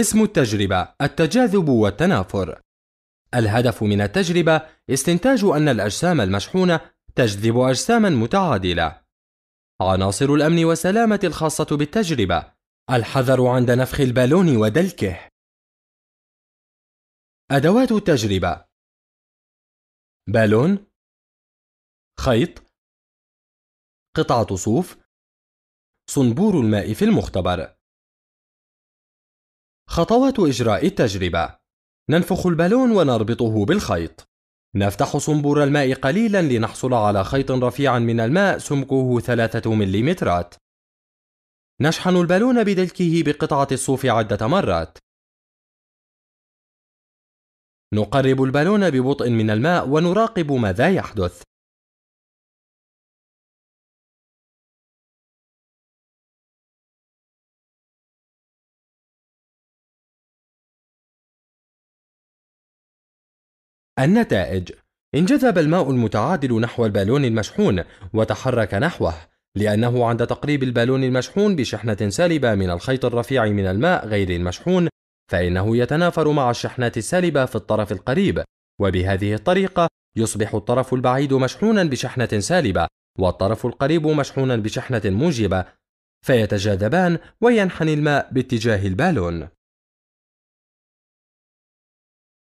اسم التجربة التجاذب والتنافر الهدف من التجربة استنتاج أن الأجسام المشحونة تجذب أجساما متعادلة عناصر الأمن والسلامة الخاصة بالتجربة الحذر عند نفخ البالون ودلكه أدوات التجربة بالون خيط قطعة صوف صنبور الماء في المختبر خطوات إجراء التجربة ننفخ البالون ونربطه بالخيط نفتح صنبور الماء قليلا لنحصل على خيط رفيع من الماء سمكه ثلاثة مليمترات نشحن البالون بدلكه بقطعة الصوف عدة مرات نقرب البالون ببطء من الماء ونراقب ماذا يحدث النتائج انجذب الماء المتعادل نحو البالون المشحون وتحرك نحوه لأنه عند تقريب البالون المشحون بشحنة سالبة من الخيط الرفيع من الماء غير المشحون فإنه يتنافر مع الشحنات السالبة في الطرف القريب وبهذه الطريقة يصبح الطرف البعيد مشحونا بشحنة سالبة والطرف القريب مشحونا بشحنة موجبة فيتجاذبان وينحني الماء باتجاه البالون